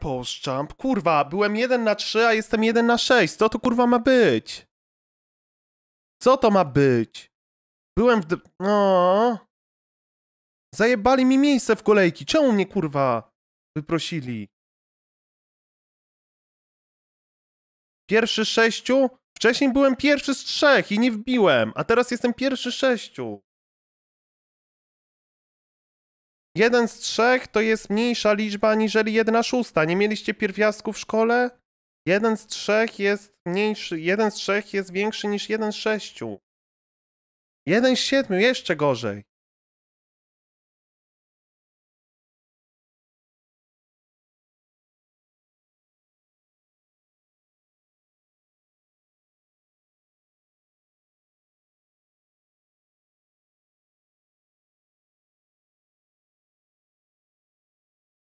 Post Kurwa, byłem 1 na 3, a jestem 1 na 6. Co to kurwa ma być? Co to ma być? Byłem w... No. Zajebali mi miejsce w kolejki. Czemu mnie kurwa wyprosili? Pierwszy z sześciu? Wcześniej byłem pierwszy z trzech i nie wbiłem, a teraz jestem pierwszy z sześciu. Jeden z trzech to jest mniejsza liczba aniżeli jedna szósta. Nie mieliście pierwiastków w szkole? Jeden z trzech jest mniejszy, jeden z trzech jest większy niż jeden z sześciu. Jeden z siedmiu, jeszcze gorzej.